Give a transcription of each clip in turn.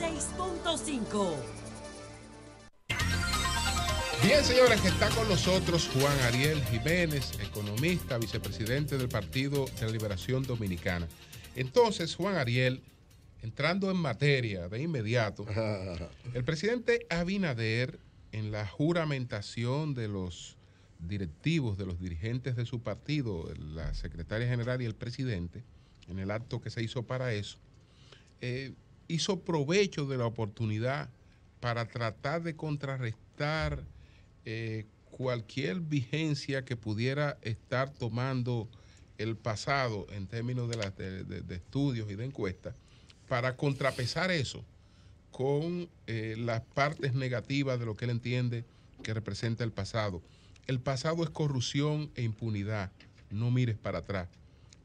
6.5 Bien, señores, que está con nosotros Juan Ariel Jiménez, economista, vicepresidente del Partido de Liberación Dominicana. Entonces, Juan Ariel, entrando en materia de inmediato, el presidente Abinader, en la juramentación de los directivos, de los dirigentes de su partido, la secretaria general y el presidente, en el acto que se hizo para eso, eh, hizo provecho de la oportunidad para tratar de contrarrestar eh, cualquier vigencia que pudiera estar tomando el pasado en términos de, estudios y de encuestas, para contrapesar eso con eh, las partes negativas de lo que él entiende que representa el pasado. El pasado es corrupción e impunidad, no mires para atrás.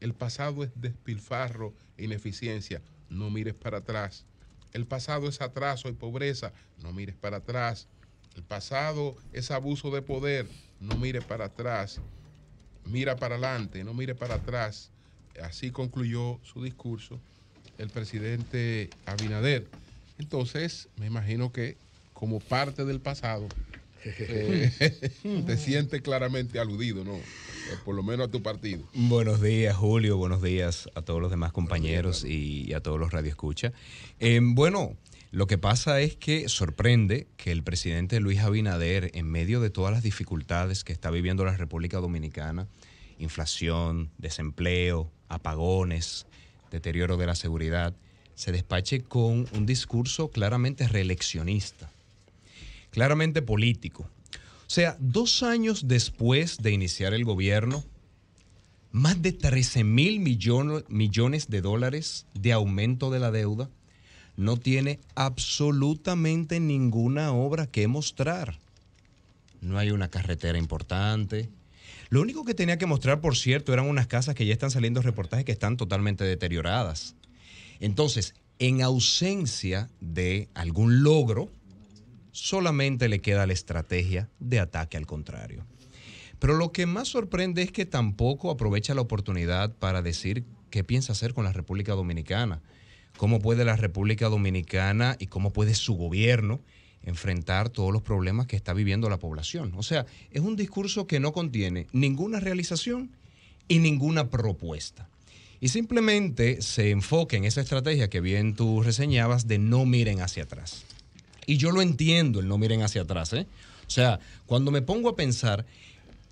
El pasado es despilfarro e ineficiencia, no mires para atrás. El pasado es atraso y pobreza, no mires para atrás. El pasado es abuso de poder, no mires para atrás. Mira para adelante, no mire para atrás. Así concluyó su discurso el presidente Abinader. Entonces, me imagino que como parte del pasado, eh, te sientes claramente aludido, ¿no? Eh, por lo menos a tu partido. Buenos días, Julio. Buenos días a todos los demás compañeros y a todos los radioescuchas. Eh, em, bueno, lo que pasa es que sorprende que el presidente Luis Abinader, en medio de todas las dificultades que está viviendo la República Dominicana, inflación, desempleo, apagones, deterioro de la seguridad, se despache con un discurso claramente reeleccionista claramente político. O sea, dos años después de iniciar el gobierno, más de 13 mil millones, millones de dólares de aumento de la deuda, no tiene absolutamente ninguna obra que mostrar. No hay una carretera importante. Lo único que tenía que mostrar, por cierto, eran unas casas que ya están saliendo reportajes que están totalmente deterioradas. Entonces, en ausencia de algún logro, solamente le queda la estrategia de ataque al contrario. Pero lo que más sorprende es que tampoco aprovecha la oportunidad para decir qué piensa hacer con la República Dominicana, cómo puede la República Dominicana y cómo puede su gobierno enfrentar todos los problemas que está viviendo la población. O sea, es un discurso que no contiene ninguna realización y ninguna propuesta. Y simplemente se enfoca en esa estrategia que bien tú reseñabas de no miren hacia atrás. Y yo lo entiendo, el no miren hacia atrás. ¿eh? O sea, cuando me pongo a pensar,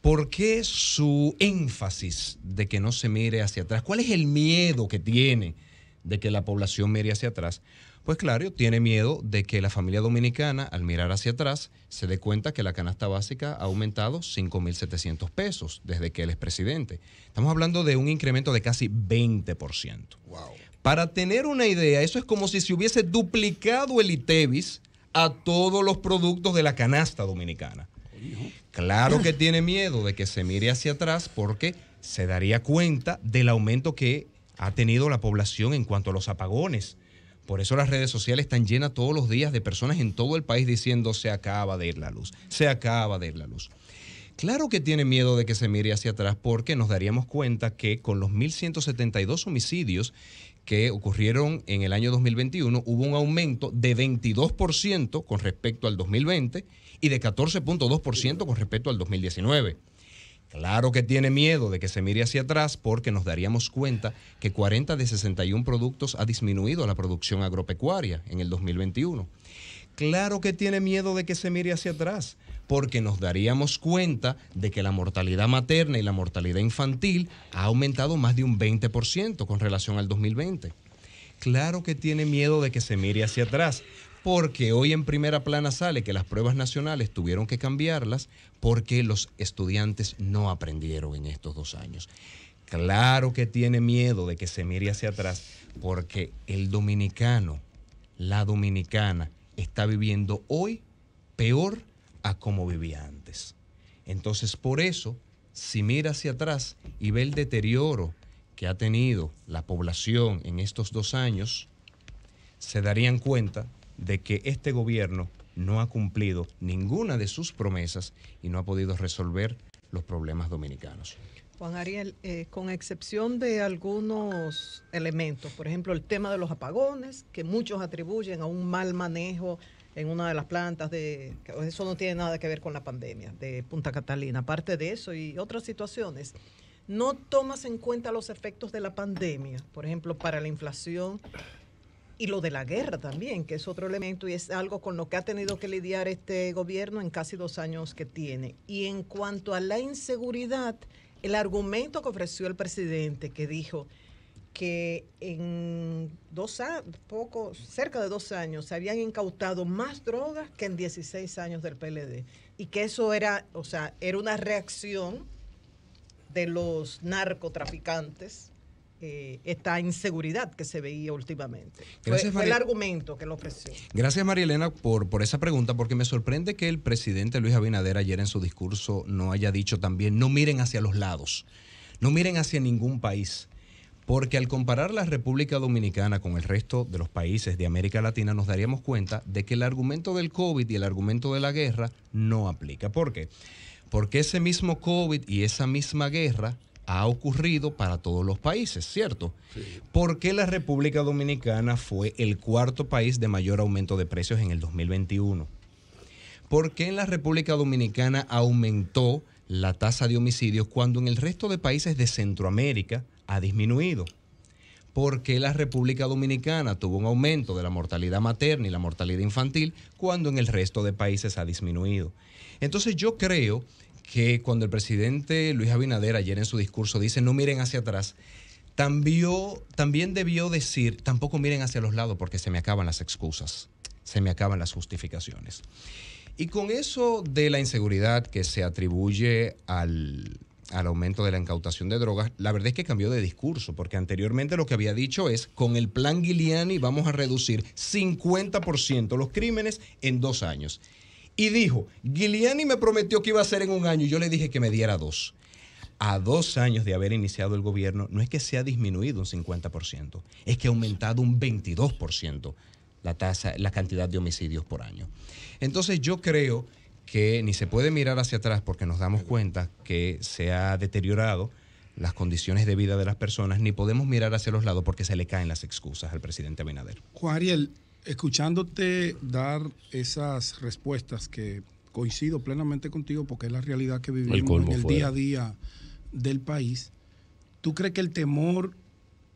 ¿por qué su énfasis de que no se mire hacia atrás? ¿Cuál es el miedo que tiene de que la población mire hacia atrás? Pues claro, tiene miedo de que la familia dominicana, al mirar hacia atrás, se dé cuenta que la canasta básica ha aumentado 5.700 pesos desde que él es presidente. Estamos hablando de un incremento de casi 20%. Para tener una idea, eso es como si se hubiese duplicado el ITEVIS a todos los productos de la canasta dominicana. Claro que tiene miedo de que se mire hacia atrás porque se daría cuenta del aumento que ha tenido la población en cuanto a los apagones. Por eso las redes sociales están llenas todos los días de personas en todo el país diciendo se acaba de ir la luz, se acaba de ir la luz. Claro que tiene miedo de que se mire hacia atrás porque nos daríamos cuenta que con los 1.172 homicidios que ocurrieron en el año 2021, hubo un aumento de 22% con respecto al 2020 y de 14.2% con respecto al 2019. Claro que tiene miedo de que se mire hacia atrás porque nos daríamos cuenta que 40 de 61 productos ha disminuido la producción agropecuaria en el 2021. Claro que tiene miedo de que se mire hacia atrás porque nos daríamos cuenta de que la mortalidad materna y la mortalidad infantil ha aumentado más de un 20% con relación al 2020. Claro que tiene miedo de que se mire hacia atrás, porque hoy en primera plana sale que las pruebas nacionales tuvieron que cambiarlas porque los estudiantes no aprendieron en estos dos años. Claro que tiene miedo de que se mire hacia atrás porque el dominicano, la dominicana, está viviendo hoy peor a como vivía antes. Entonces, por eso, si mira hacia atrás y ve el deterioro que ha tenido la población en estos dos años, se darían cuenta de que este gobierno no ha cumplido ninguna de sus promesas y no ha podido resolver los problemas dominicanos. Juan Ariel, eh, con excepción de algunos elementos, por ejemplo, el tema de los apagones, que muchos atribuyen a un mal manejo en una de las plantas de eso no tiene nada que ver con la pandemia de Punta Catalina, aparte de eso y otras situaciones. No tomas en cuenta los efectos de la pandemia, por ejemplo, para la inflación y lo de la guerra también, que es otro elemento y es algo con lo que ha tenido que lidiar este gobierno en casi dos años que tiene. Y en cuanto a la inseguridad, el argumento que ofreció el presidente, que dijo, que en dos años, poco, cerca de dos años, se habían incautado más drogas que en 16 años del PLD. Y que eso era, o sea, era una reacción de los narcotraficantes eh, esta inseguridad que se veía últimamente. Gracias, fue, el argumento que lo ofreció. Gracias, María Elena, por, por esa pregunta, porque me sorprende que el presidente Luis Abinader ayer en su discurso no haya dicho también, no miren hacia los lados, no miren hacia ningún país porque al comparar la República Dominicana con el resto de los países de América Latina, nos daríamos cuenta de que el argumento del COVID y el argumento de la guerra no aplica. ¿Por qué? Porque ese mismo COVID y esa misma guerra ha ocurrido para todos los países, ¿cierto? ¿Por qué la República Dominicana fue el cuarto país de mayor aumento de precios en el 2021? ¿Por qué en la República Dominicana aumentó la tasa de homicidios cuando en el resto de países de Centroamérica, ha disminuido. porque la República Dominicana tuvo un aumento de la mortalidad materna y la mortalidad infantil cuando en el resto de países ha disminuido? Entonces yo creo que cuando el presidente Luis Abinader ayer en su discurso dice no miren hacia atrás, también, también debió decir tampoco miren hacia los lados porque se me acaban las excusas, se me acaban las justificaciones. Y con eso de la inseguridad que se atribuye al, al aumento de la incautación de drogas, la verdad es que cambió de discurso, porque anteriormente lo que había dicho es, con el plan Giuliani vamos a reducir 50% los crímenes en dos años. Y dijo, Giuliani me prometió que iba a ser en un año y yo le dije que me diera dos a dos años de haber iniciado el gobierno, no es que se ha disminuido un 50%, es que ha aumentado un 22% la tasa, la cantidad de homicidios por año. Entonces yo creo que ni se puede mirar hacia atrás porque nos damos cuenta que se ha deteriorado las condiciones de vida de las personas, ni podemos mirar hacia los lados porque se le caen las excusas al presidente Abinader. Juan Ariel, escuchándote dar esas respuestas que coincido plenamente contigo porque es la realidad que vivimos en el día a día del país, ¿tú crees que el temor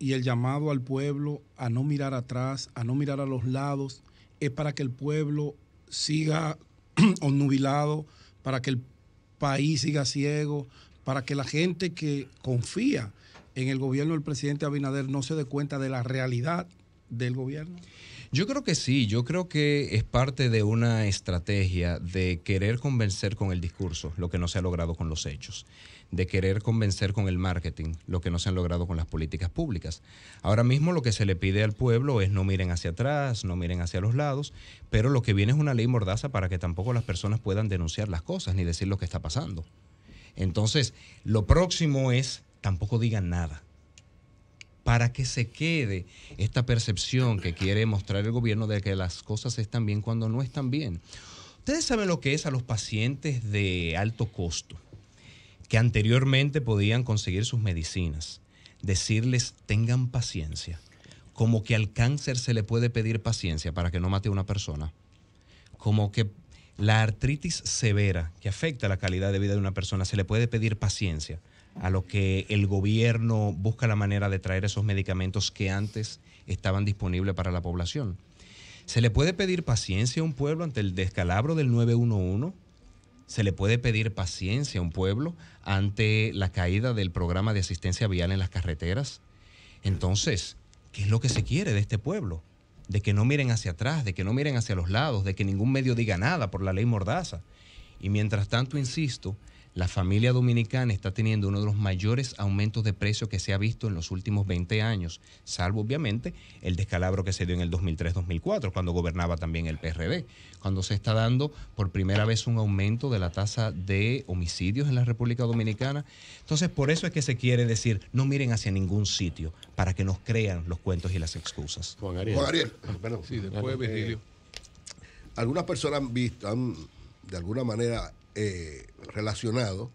y el llamado al pueblo a no mirar atrás, a no mirar a los lados, es para que el pueblo siga nubilado para que el país siga ciego, para que la gente que confía en el gobierno del presidente Abinader no se dé cuenta de la realidad del gobierno? Yo creo que sí, yo creo que es parte de una estrategia de querer convencer con el discurso lo que no se ha logrado con los hechos de querer convencer con el marketing lo que no se han logrado con las políticas públicas. Ahora mismo lo que se le pide al pueblo es no miren hacia atrás, no miren hacia los lados, pero lo que viene es una ley mordaza para que tampoco las personas puedan denunciar las cosas ni decir lo que está pasando. Entonces, lo próximo es tampoco digan nada para que se quede esta percepción que quiere mostrar el gobierno de que las cosas están bien cuando no están bien. Ustedes saben lo que es a los pacientes de alto costo que anteriormente podían conseguir sus medicinas, decirles tengan paciencia, como que al cáncer se le puede pedir paciencia para que no mate a una persona, como que la artritis severa que afecta la calidad de vida de una persona se le puede pedir paciencia, a lo que el gobierno busca la manera de traer esos medicamentos que antes estaban disponibles para la población. ¿Se le puede pedir paciencia a un pueblo ante el descalabro del 911? ¿Se le puede pedir paciencia a un pueblo ante la caída del programa de asistencia vial en las carreteras? Entonces, ¿qué es lo que se quiere de este pueblo? De que no miren hacia atrás, de que no miren hacia los lados, de que ningún medio diga nada por la ley mordaza. Y mientras tanto, insisto, la familia dominicana está teniendo uno de los mayores aumentos de precios que se ha visto en los últimos 20 años, salvo obviamente el descalabro que se dio en el 2003-2004, cuando gobernaba también el PRD, cuando se está dando por primera vez un aumento de la tasa de homicidios en la República Dominicana. Entonces, por eso es que se quiere decir, no miren hacia ningún sitio, para que nos crean los cuentos y las excusas. Juan Ariel. Juan Ariel. Ah, perdón. Sí, después Virgilio. Eh, algunas personas han visto, han de alguna manera eh, relacionado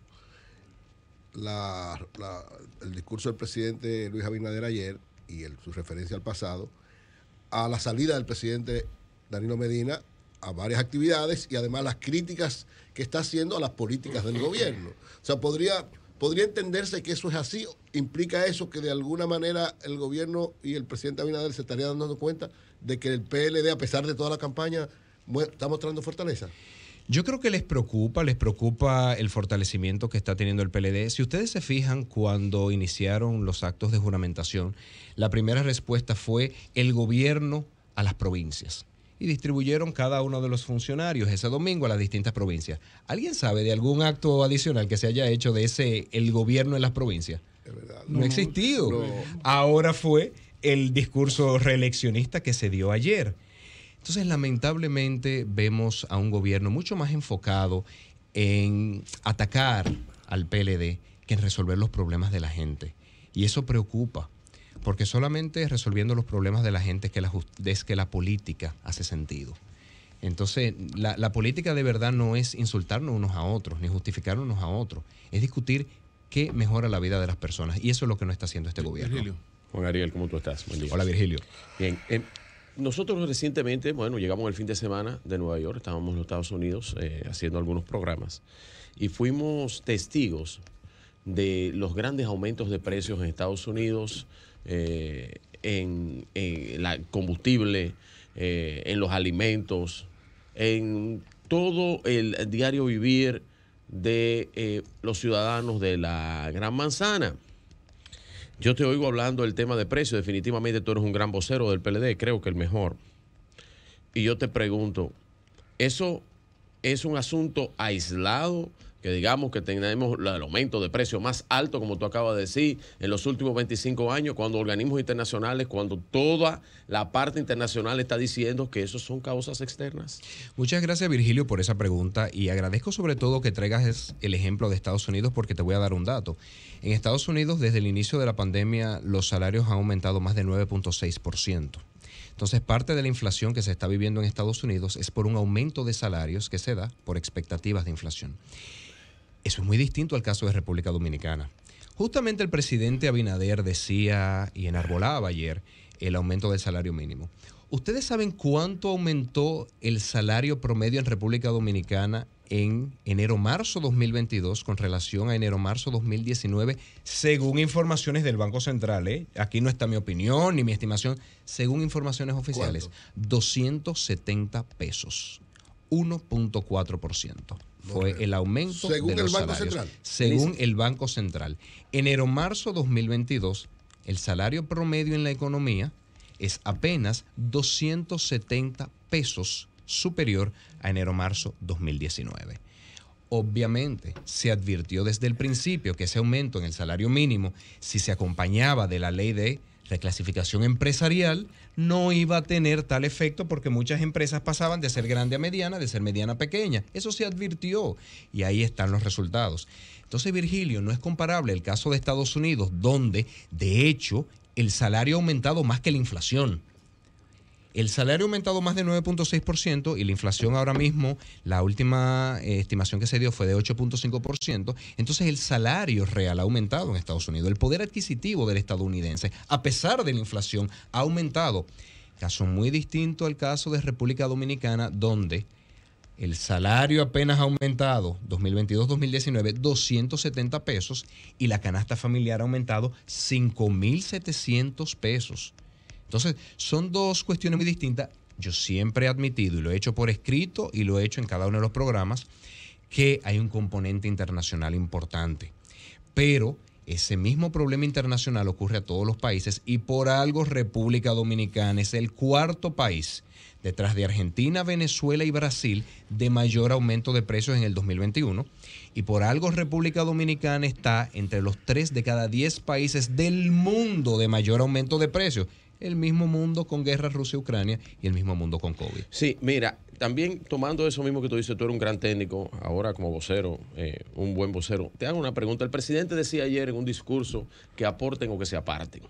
el discurso del presidente Luis Abinader ayer y su referencia al pasado a la salida del presidente Danilo Medina a varias actividades y además las críticas que está haciendo a las políticas del gobierno. O sea, podría, podría entenderse que eso es así. ¿Implica eso que de alguna manera el gobierno y el presidente Abinader se estarían dando cuenta de que el PLD, a pesar de toda la campaña, está mostrando fortaleza? Yo creo que les preocupa, les preocupa el fortalecimiento que está teniendo el PLD. Si ustedes se fijan, cuando iniciaron los actos de juramentación, la primera respuesta fue el gobierno a las provincias. Y distribuyeron cada uno de los funcionarios ese domingo a las distintas provincias. ¿Alguien sabe de algún acto adicional que se haya hecho de ese el gobierno en las provincias? No, ha existido. Ahora fue el discurso reeleccionista que se dio ayer. Entonces, lamentablemente vemos a un gobierno mucho más enfocado en atacar al PLD que en resolver los problemas de la gente. Y eso preocupa, porque solamente resolviendo los problemas de la gente es que la, la política hace sentido. Entonces, la, política de verdad no es insultarnos unos a otros, ni justificarnos unos a otros, es discutir qué mejora la vida de las personas. Y eso es lo que no está haciendo este gobierno. Virgilio. Juan Ariel, ¿cómo tú estás? Hola, Virgilio. Bien, nosotros recientemente, bueno, llegamos el fin de semana de Nueva York, estábamos en los Estados Unidos eh, haciendo algunos programas y fuimos testigos de los grandes aumentos de precios en Estados Unidos, eh, en, el combustible, eh, en los alimentos, en todo el diario vivir de los ciudadanos de la Gran Manzana. Yo te oigo hablando del tema de precios. Definitivamente tú eres un gran vocero del PLD, creo que el mejor. Y yo te pregunto, ¿eso es un asunto aislado que digamos que tenemos el aumento de precios más alto, como tú acabas de decir, en los últimos 25 años, cuando organismos internacionales, cuando toda la parte internacional está diciendo que eso son causas externas? Muchas gracias, Virgilio, por esa pregunta y agradezco sobre todo que traigas el ejemplo de Estados Unidos porque te voy a dar un dato. En Estados Unidos, desde el inicio de la pandemia, los salarios han aumentado más de 9.6%. Entonces, parte de la inflación que se está viviendo en Estados Unidos es por un aumento de salarios que se da por expectativas de inflación. Eso es muy distinto al caso de República Dominicana. Justamente el presidente Abinader decía y enarbolaba ayer el aumento del salario mínimo. ¿Ustedes saben cuánto aumentó el salario promedio en República Dominicana en enero-marzo 2022 con relación a enero-marzo 2019, según informaciones del Banco Central? ¿eh? Aquí no está mi opinión ni mi estimación, según informaciones oficiales, 270 pesos, 1.4% fue el aumento según de los el Banco salarios, Central. Según el Banco Central. Enero-marzo 2022, el salario promedio en la economía es apenas 270 pesos superior a enero-marzo 2019. Obviamente, se advirtió desde el principio que ese aumento en el salario mínimo, si se acompañaba de la ley de la clasificación empresarial no iba a tener tal efecto porque muchas empresas pasaban de ser grande a mediana, de ser mediana a pequeña. Eso se advirtió y ahí están los resultados. Entonces, Virgilio, no es comparable el caso de Estados Unidos, donde de hecho el salario ha aumentado más que la inflación. El salario ha aumentado más de 9.6% y la inflación ahora mismo, la última eh, estimación que se dio fue de 8.5%. Entonces el salario real ha aumentado en Estados Unidos. El poder adquisitivo del estadounidense, a pesar de la inflación, ha aumentado. Caso muy distinto al caso de República Dominicana, donde el salario apenas ha aumentado 2022-2019 270 pesos y la canasta familiar ha aumentado 5.700 pesos. Entonces, son dos cuestiones muy distintas. Yo siempre he admitido, y lo he hecho por escrito y lo he hecho en cada uno de los programas, que hay un componente internacional importante. Pero ese mismo problema internacional ocurre a todos los países y por algo República Dominicana es el cuarto país detrás de Argentina, Venezuela y Brasil de mayor aumento de precios en el 2021. Y por algo República Dominicana está entre los tres de cada diez países del mundo de mayor aumento de precios el mismo mundo con guerra Rusia-Ucrania y el mismo mundo con COVID. Sí, mira, también tomando eso mismo que tú dices, tú eres un gran técnico, ahora como vocero, eh, un buen vocero, te hago una pregunta. El presidente decía ayer en un discurso que aporten o que se aparten.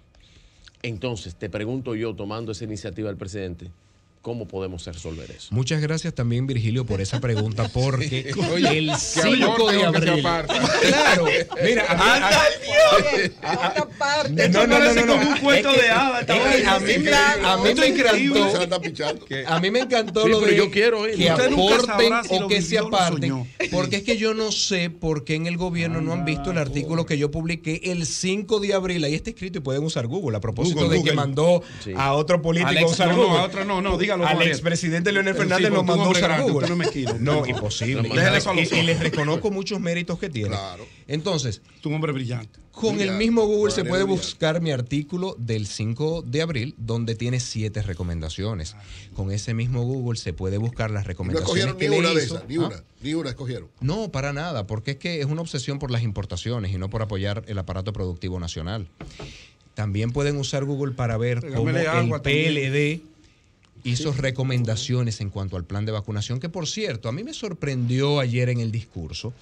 Entonces, te pregunto yo, tomando esa iniciativa del presidente, ¿Cómo podemos resolver eso? Muchas gracias también, Virgilio, por esa pregunta, porque el 5 de abril. Claro, mira, a No, no, no, no, un cuento de A mí me encantó. A mí me encantó lo de yo quiero ¿eh? que aporten o que se aparten. Porque es que yo no sé por qué en el gobierno no han visto el artículo que yo publiqué el 5 de abril. Ahí está escrito y pueden usar Google a propósito de que mandó a otro político a usar Google. A otro no, no, dígalo. Al expresidente Leonel Fernández lo mandó a usar Google. No, imposible. Y les reconozco muchos méritos que tiene. Claro. Entonces. Con el mismo Google se puede buscar mi artículo del 5 de abril, donde tiene siete recomendaciones. Ah. Con ese mismo Google se puede buscar las recomendaciones. No escogieron una de ni una, ah. ni una escogieron. No, para nada, porque es que es una obsesión por las importaciones y no por apoyar el aparato productivo nacional. También pueden usar Google para ver cómo el PLD hizo recomendaciones en cuanto al plan de vacunación, que por cierto, a mí me sorprendió ayer en el discurso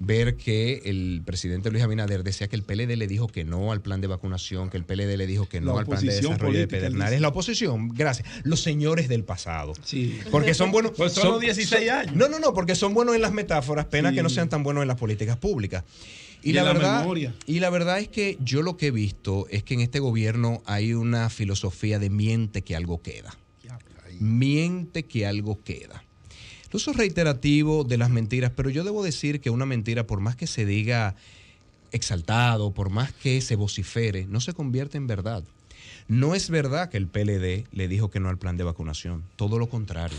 ver que el presidente Luis Abinader decía que el PLD le dijo que no al plan de vacunación, que el PLD le dijo que no al plan de desarrollo de Pedernales. La oposición, gracias. Los señores del pasado. Sí. Porque son buenos. Pues son, 16 años. no, no, no, porque son buenos en las metáforas, pena que no sean tan buenos en las políticas públicas. Y, la, verdad, y la verdad es que yo lo que he visto es que en este gobierno hay una filosofía de miente que algo queda. Miente que algo queda. El uso reiterativo de las mentiras, pero yo debo decir que una mentira, por más que se diga exaltado, por más que se vocifere, no se convierte en verdad. No es verdad que el PLD le dijo que no al plan de vacunación, todo lo contrario.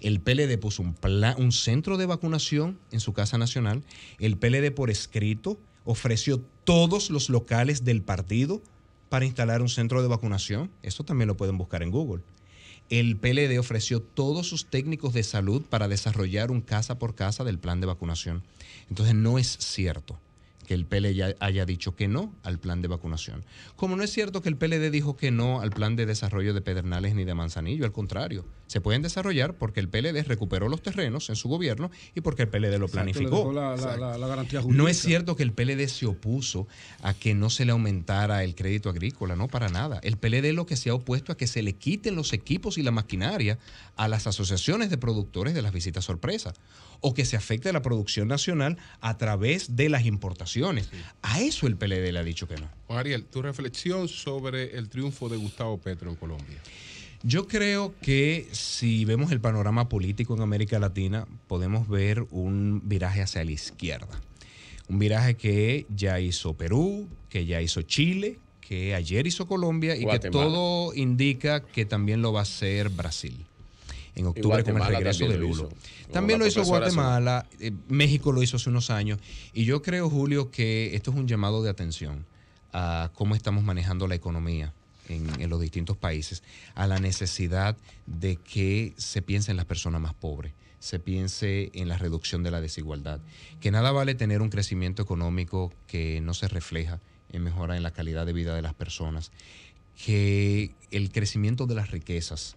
El PLD puso un, un centro de vacunación en su Casa Nacional, el PLD por escrito ofreció todos los locales del partido para instalar un centro de vacunación, eso también lo pueden buscar en Google. El PLD ofreció todos sus técnicos de salud para desarrollar un casa por casa del plan de vacunación. Entonces no es cierto que el PLD e haya dicho que no al plan de vacunación. Como no es cierto que el PLD e dijo que no al plan de desarrollo de Pedernales ni de Manzanillo, al contrario, se pueden desarrollar porque el PLD e recuperó los terrenos en su gobierno y porque el PLD lo planificó. no es cierto que el PLD se opuso a que no se le aumentara el crédito agrícola, no para nada. El PLD lo que se ha opuesto a que se le quiten los equipos y la maquinaria a las asociaciones de productores de las visitas sorpresas. o que se afecte la producción nacional a través de las importaciones a eso el PLD le ha dicho que no. Ariel, tu reflexión sobre el triunfo de Gustavo Petro en Colombia. Yo creo que si vemos el panorama político en América Latina, podemos ver un viraje hacia la izquierda. Un viraje que ya hizo Perú, que ya hizo Chile, que ayer hizo Colombia y que todo indica que también lo va a hacer Brasil en octubre con el regreso del Lulo. También lo hizo Guatemala, eh, México lo hizo hace unos años, y yo creo, Julio, que esto es un llamado de atención a cómo estamos manejando la economía. En, en los distintos países, a la necesidad de que se piense en las personas más pobres se piense en la reducción de la desigualdad. Que nada vale tener un crecimiento económico que no se refleja en mejora en la calidad de vida de las personas. Que el crecimiento de las riquezas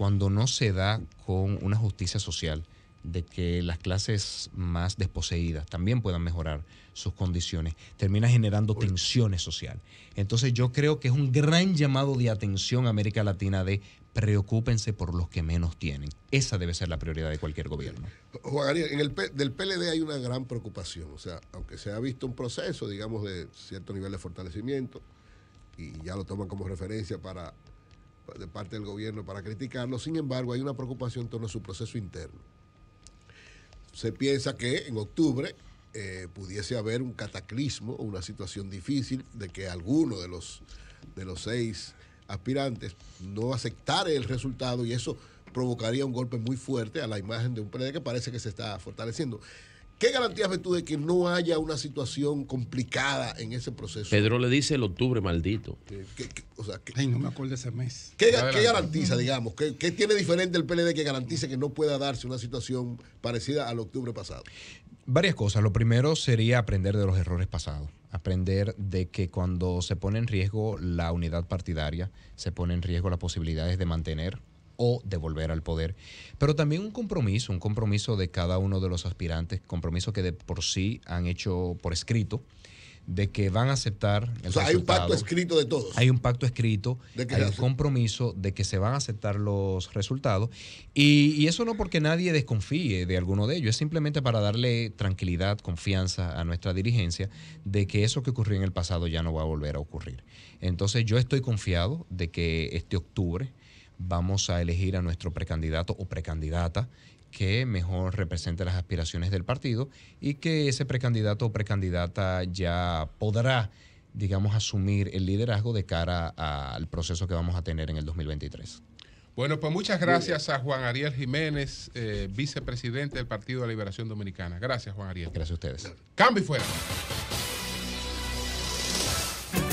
cuando no se da con una justicia social de que las clases más desposeídas también puedan mejorar sus condiciones, termina generando tensiones sociales. Entonces yo creo que es un gran llamado de atención a América Latina de preocúpense por los que menos tienen. Esa debe ser la prioridad de cualquier gobierno. Juan Ariel, en el del PLD hay una gran preocupación, o sea, aunque se ha visto un proceso, digamos, de cierto nivel de fortalecimiento, y ya lo toman como referencia para de parte del gobierno para criticarlo, sin embargo hay una preocupación en torno a su proceso interno. Se piensa que en octubre eh, pudiese haber un cataclismo, o una situación difícil de que alguno de los, de los seis aspirantes no aceptara el resultado y eso provocaría un golpe muy fuerte a la imagen de un PLD que parece que se está fortaleciendo. ¿Qué garantías ves tú de que no haya una situación complicada en ese proceso? Pedro le dice el octubre maldito. Ay, no me acuerdo ese mes. ¿Qué, garantiza, digamos? ¿Qué, tiene diferente el PLD que garantice que no pueda darse una situación parecida al octubre pasado? Varias cosas. Lo primero sería aprender de los errores pasados. Aprender de que cuando se pone en riesgo la unidad partidaria, se pone en riesgo las posibilidades de mantener o de volver al poder. Pero también un compromiso, un compromiso de cada uno de los aspirantes, compromiso que de por sí han hecho por escrito de que van a aceptar. El o sea, hay un pacto escrito de todos. Hay un pacto escrito, hay un compromiso de que se van a aceptar los resultados. Y, y, eso no porque nadie desconfíe de alguno de ellos, es simplemente para darle tranquilidad, confianza a nuestra dirigencia de que eso que ocurrió en el pasado ya no va a volver a ocurrir. Entonces yo estoy confiado de que este octubre vamos a elegir a nuestro precandidato o precandidata que mejor represente las aspiraciones del partido y que ese precandidato o precandidata ya podrá, digamos, asumir el liderazgo de cara al proceso que vamos a tener en el 2023. Bueno, pues muchas gracias a Juan Ariel Jiménez, eh, vicepresidente del Partido de la Liberación Dominicana. Gracias, Juan Ariel. Gracias a ustedes. Cambio y fuera.